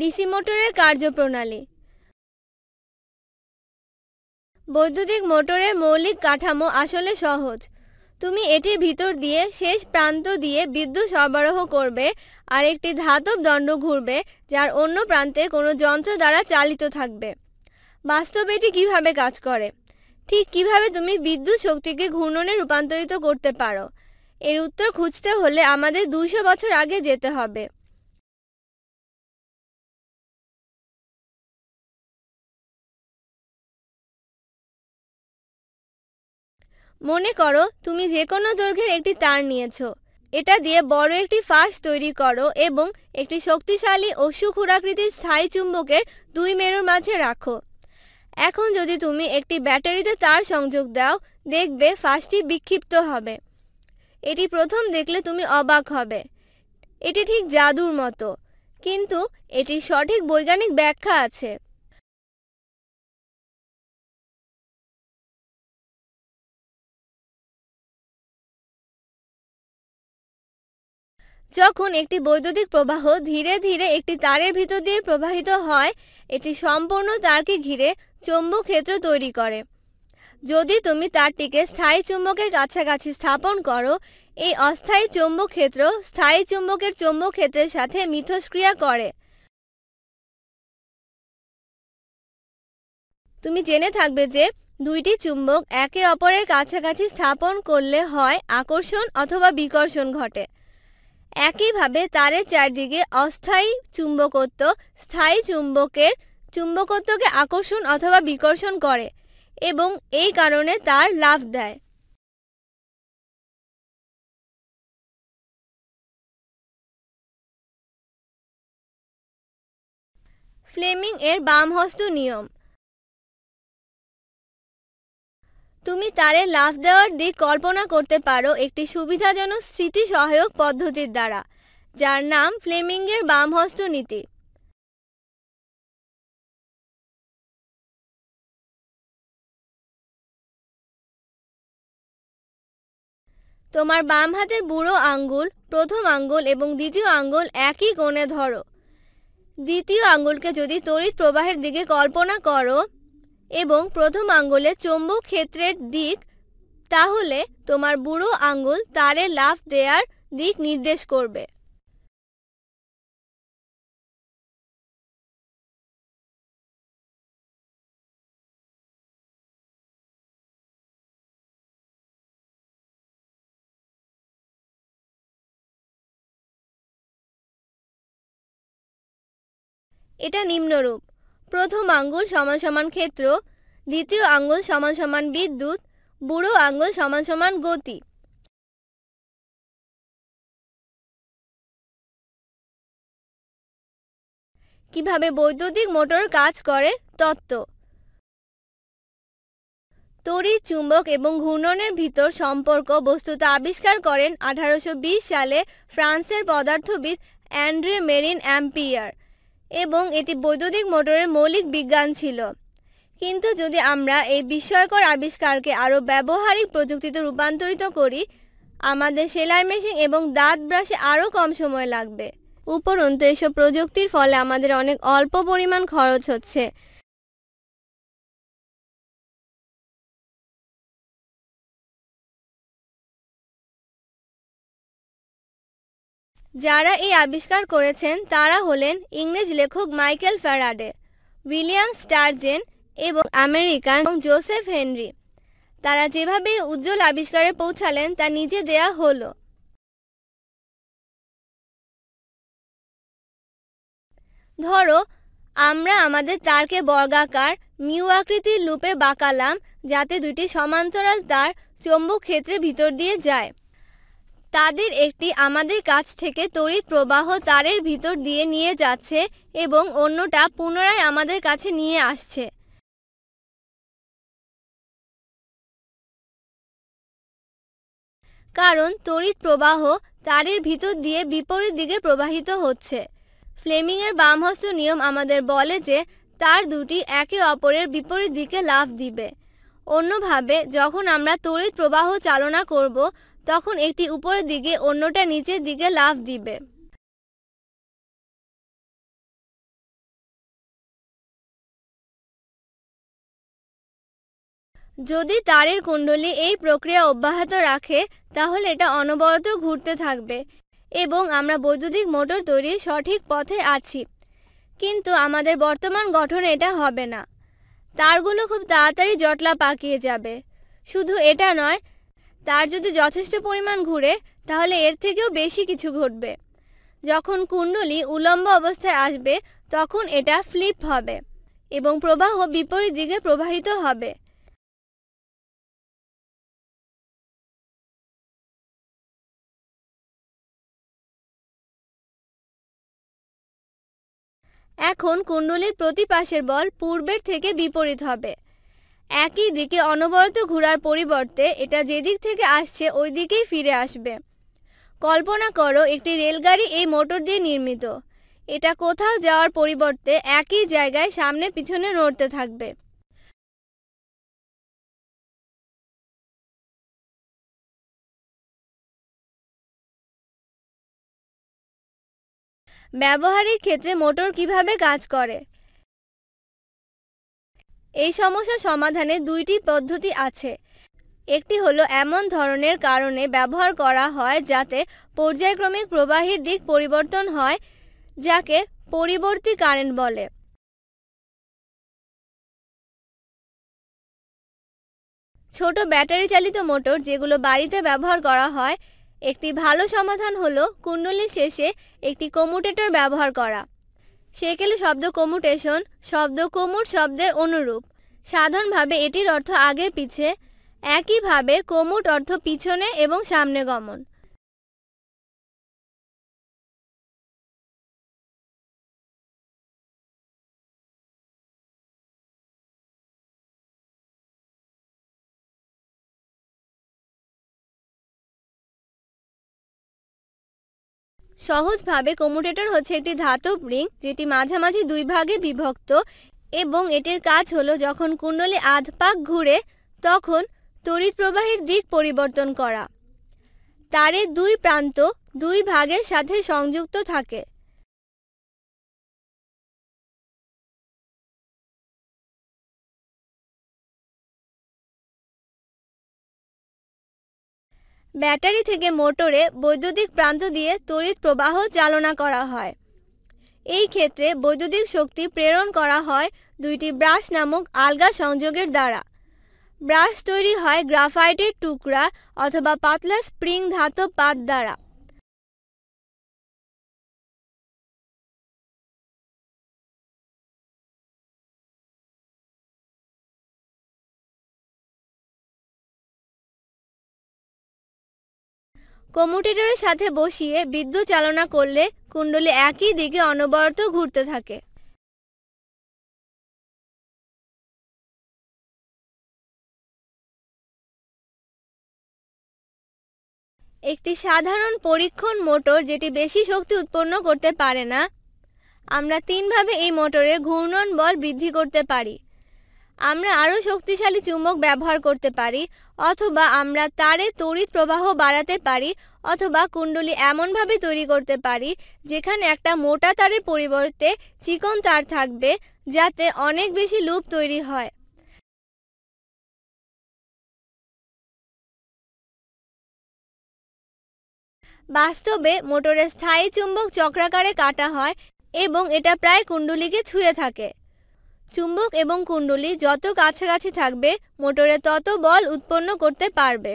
DC মোটরের কার্যপ্রণালী বৈদ্যুতিক মোটরের মৌলিক কাঠামো আসলে সহজ তুমি এটির ভিতর দিয়ে শেষ প্রান্ত দিয়ে বিদ্যুৎ সরবরাহ করবে আর একটি ধাতব দণ্ড ঘুরবে যার অন্য প্রান্তে কোনো যন্ত্র দ্বারা চালিত থাকবে বাস্তবে এটি কীভাবে কাজ করে ঠিক কিভাবে তুমি বিদ্যুৎ শক্তিকে ঘূর্ণনে রূপান্তরিত করতে পারো এর উত্তর খুঁজতে হলে আমাদের দুশো বছর আগে যেতে হবে মনে করো তুমি যে কোনো দৈর্ঘ্যের একটি তার নিয়েছো এটা দিয়ে বড় একটি ফাঁস তৈরি করো এবং একটি শক্তিশালী ও সুখুরাকৃতির স্থায়ী চুম্বকের দুই মেরুর মাঝে রাখো এখন যদি তুমি একটি ব্যাটারিতে তার সংযোগ দাও দেখবে ফাঁসটি বিক্ষিপ্ত হবে এটি প্রথম দেখলে তুমি অবাক হবে এটি ঠিক জাদুর মতো কিন্তু এটির সঠিক বৈজ্ঞানিক ব্যাখ্যা আছে যখন একটি বৈদ্যুতিক প্রবাহ ধীরে ধীরে একটি তারের ভিতর দিয়ে প্রবাহিত হয় এটি সম্পূর্ণ তারকে ঘিরে চৌম্বক ক্ষেত্র তৈরি করে যদি তুমি তারটিকে স্থায়ী চুম্বকের কাছাকাছি স্থাপন করো এই অস্থায়ী চৌম্বক ক্ষেত্র স্থায়ী চুম্বকের চৌম্বক ক্ষেত্রের সাথে মিথস্ক্রিয়া করে তুমি জেনে থাকবে যে দুইটি চুম্বক একে অপরের কাছাকাছি স্থাপন করলে হয় আকর্ষণ অথবা বিকর্ষণ ঘটে একইভাবে তারের চারদিকে অস্থায়ী চুম্বকত্ব স্থায়ী চুম্বকের চুম্বকত্বকে আকর্ষণ অথবা বিকর্ষণ করে এবং এই কারণে তার লাভ দেয় ফ্লেমিং এর বামহস্ত নিয়ম তুমি তারে লাভ দেওয়ার দিক কল্পনা করতে পারো একটি সুবিধাজনক স্মৃতি সহায়ক পদ্ধতির দ্বারা যার নাম ফ্লেমিংয়ের বামহস্ত নীতি তোমার বাম হাতের বুড়ো আঙ্গুল প্রথম আঙ্গুল এবং দ্বিতীয় আঙ্গুল একই কোণে ধরো দ্বিতীয় আঙ্গুলকে যদি তড়িৎ প্রবাহের দিকে কল্পনা করো এবং প্রথম আঙ্গুলে চৌম্বক ক্ষেত্রের দিক তাহলে তোমার বুড়ো আঙ্গুল তারে লাফ দেয়ার দিক নির্দেশ করবে এটা নিম্নরূপ প্রথম আঙ্গুল সমান সমান ক্ষেত্র দ্বিতীয় আঙ্গুল সমান সমান বিদ্যুৎ বুড়ো আঙ্গুল সমান সমান গতি কিভাবে বৈদ্যুতিক মোটর কাজ করে তত্ত্ব তড়িৎ চুম্বক এবং ঘূর্ণনের ভিতর সম্পর্ক বস্তুত আবিষ্কার করেন আঠারোশো সালে ফ্রান্সের পদার্থবিদ অ্যান্ড্রে মেরিন অ্যাম্পিয়ার এবং এটি বৈদ্যুতিক মোটরের মৌলিক বিজ্ঞান ছিল কিন্তু যদি আমরা এই বিস্ময়কর আবিষ্কারকে আরও ব্যবহারিক প্রযুক্তিতে রূপান্তরিত করি আমাদের সেলাই মেশিন এবং দাঁত ব্রাশে আরও কম সময় লাগবে উপরন্তু এসব প্রযুক্তির ফলে আমাদের অনেক অল্প পরিমাণ খরচ হচ্ছে যারা এই আবিষ্কার করেছেন তারা হলেন ইংরেজ লেখক মাইকেল ফ্যারাডে উইলিয়াম স্টারজেন এবং আমেরিকান জোসেফ হেনরি তারা যেভাবে উজ্জ্বল আবিষ্কারে পৌঁছালেন তা নিজে দেয়া হলো ধরো আমরা আমাদের তারকে বর্গাকার মিউ আকৃতির লুপে বাঁকালাম যাতে দুটি সমান্তরাল তার চৌম্বক ক্ষেত্রের ভিতর দিয়ে যায় তাদের একটি আমাদের কাছ থেকে তড়িৎ প্রবাহ তারের ভিতর দিয়ে নিয়ে যাচ্ছে এবং অন্যটা পুনরায় আমাদের কাছে নিয়ে আসছে কারণ তড়িৎ প্রবাহ তারের ভিতর দিয়ে বিপরীত দিকে প্রবাহিত হচ্ছে ফ্লেমিংয়ের বামহস্ত নিয়ম আমাদের বলে যে তার দুটি একে অপরের বিপরীত দিকে লাভ দিবে অন্যভাবে যখন আমরা তড়িৎ প্রবাহ চালনা করব তখন একটি উপরের দিকে অন্যটা নিচের দিকে লাফ দিবে যদি তারের কুণ্ডলী এই প্রক্রিয়া অব্যাহত রাখে তাহলে এটা অনবরত ঘুরতে থাকবে এবং আমরা বৈদ্যুতিক মোটর তৈরি সঠিক পথে আছি কিন্তু আমাদের বর্তমান গঠন এটা হবে না তারগুলো খুব তাড়াতাড়ি জটলা পাকিয়ে যাবে শুধু এটা নয় তার যদি যথেষ্ট পরিমাণ ঘুরে তাহলে এর থেকেও বেশি কিছু ঘটবে যখন কুণ্ডলী উলম্ব অবস্থায় আসবে তখন এটা ফ্লিপ হবে এবং প্রবাহ বিপরীত দিকে প্রবাহিত হবে এখন কুণ্ডলীর প্রতি পাশের বল পূর্বের থেকে বিপরীত হবে একই দিকে অনবরত ঘোরার পরিবর্তে এটা যেদিক থেকে আসছে ওই দিকেই ফিরে আসবে কল্পনা করো একটি রেলগাড়ি এই মোটর দিয়ে নির্মিত এটা কোথাও যাওয়ার পরিবর্তে একই জায়গায় সামনে পিছনে নড়তে থাকবে ব্যবহারিক ক্ষেত্রে মোটর কিভাবে কাজ করে এই সমস্যা সমাধানে দুইটি পদ্ধতি আছে একটি হলো এমন ধরনের কারণে ব্যবহার করা হয় যাতে পর্যায়ক্রমিক প্রবাহের দিক পরিবর্তন হয় যাকে পরিবর্তী কারেন্ট বলে ছোট ব্যাটারি চালিত মোটর যেগুলো বাড়িতে ব্যবহার করা হয় একটি ভালো সমাধান হলো কুণ্ডলীর শেষে একটি কমুটেটর ব্যবহার করা সেকেলে শব্দ কমুটেশন শব্দ কমুট শব্দের অনুরূপ সাধারণভাবে এটির অর্থ আগে পিছে একইভাবে কোমুট অর্থ পিছনে এবং সামনে গমন সহজভাবে কমুটেটর হচ্ছে একটি ধাতব রিং যেটি মাঝামাঝি দুই ভাগে বিভক্ত এবং এটির কাজ হলো যখন কুণ্ডলী আধপাক ঘুরে তখন তড়িৎ প্রবাহের দিক পরিবর্তন করা তারের দুই প্রান্ত দুই ভাগের সাথে সংযুক্ত থাকে ব্যাটারি থেকে মোটরে বৈদ্যুতিক প্রান্ত দিয়ে তড়িৎ প্রবাহ চালনা করা হয় এই ক্ষেত্রে বৈদ্যুতিক শক্তি প্রেরণ করা হয় দুইটি ব্রাশ নামক আলগা সংযোগের দ্বারা ব্রাশ তৈরি হয় গ্রাফাইটের টুকরা অথবা পাতলা স্প্রিং ধাতব পাত দ্বারা কম্যুটেটরের সাথে বসিয়ে বিদ্যুৎ চালনা করলে কুণ্ডলী একই দিকে অনবরত ঘুরতে থাকে একটি সাধারণ পরীক্ষণ মোটর যেটি বেশি শক্তি উৎপন্ন করতে পারে না আমরা তিনভাবে এই মোটরে ঘূর্ণন বল বৃদ্ধি করতে পারি আমরা আরও শক্তিশালী চুম্বক ব্যবহার করতে পারি অথবা আমরা তারে তড়িৎ প্রবাহ বাড়াতে পারি অথবা কুণ্ডলী এমনভাবে তৈরি করতে পারি যেখানে একটা মোটা তারের পরিবর্তে চিকন তার থাকবে যাতে অনেক বেশি লুপ তৈরি হয় বাস্তবে মোটরের স্থায়ী চুম্বক চক্রাকারে কাটা হয় এবং এটা প্রায় কুণ্ডলীকে ছুঁয়ে থাকে চুম্বক এবং কুণ্ডলী যত কাছাকাছি থাকবে মোটরে তত বল উৎপন্ন করতে পারবে